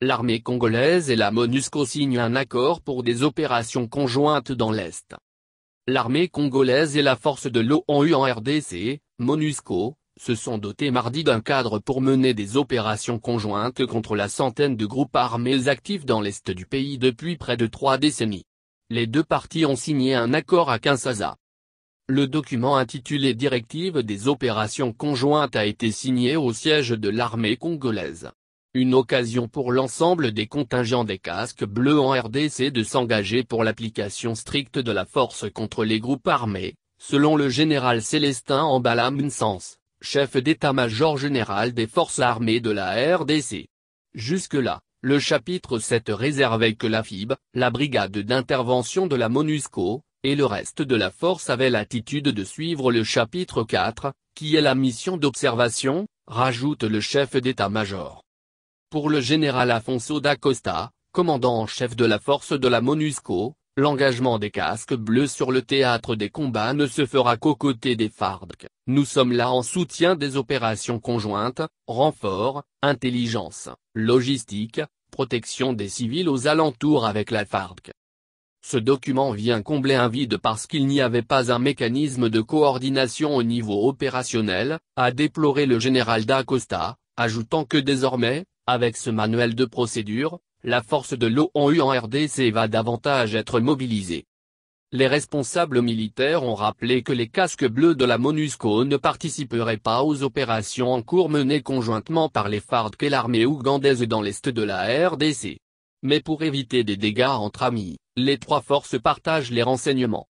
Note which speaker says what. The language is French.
Speaker 1: l'armée congolaise et la MONUSCO signent un accord pour des opérations conjointes dans l'Est. L'armée congolaise et la force de l'ONU en RDC, MONUSCO, se sont dotés mardi d'un cadre pour mener des opérations conjointes contre la centaine de groupes armés actifs dans l'Est du pays depuis près de trois décennies. Les deux parties ont signé un accord à Kinshasa. Le document intitulé Directive des opérations conjointes a été signé au siège de l'armée congolaise. Une occasion pour l'ensemble des contingents des casques bleus en RDC de s'engager pour l'application stricte de la force contre les groupes armés, selon le général Célestin Ambala Munsens, chef d'état-major général des forces armées de la RDC. Jusque-là, le chapitre 7 réservait que la FIB, la brigade d'intervention de la MONUSCO, et le reste de la force avait l'attitude de suivre le chapitre 4, qui est la mission d'observation, rajoute le chef d'état-major. Pour le général Afonso da Costa, commandant en chef de la force de la MONUSCO, l'engagement des casques bleus sur le théâtre des combats ne se fera qu'aux côtés des FARDC. Nous sommes là en soutien des opérations conjointes, renforts, intelligence, logistique, protection des civils aux alentours avec la FARDC. Ce document vient combler un vide parce qu'il n'y avait pas un mécanisme de coordination au niveau opérationnel, a déploré le général d'Acosta, ajoutant que désormais, avec ce manuel de procédure, la force de l'ONU en RDC va davantage être mobilisée. Les responsables militaires ont rappelé que les casques bleus de la MONUSCO ne participeraient pas aux opérations en cours menées conjointement par les fard et l'armée ougandaise dans l'est de la RDC. Mais pour éviter des dégâts entre amis, les trois forces partagent les renseignements.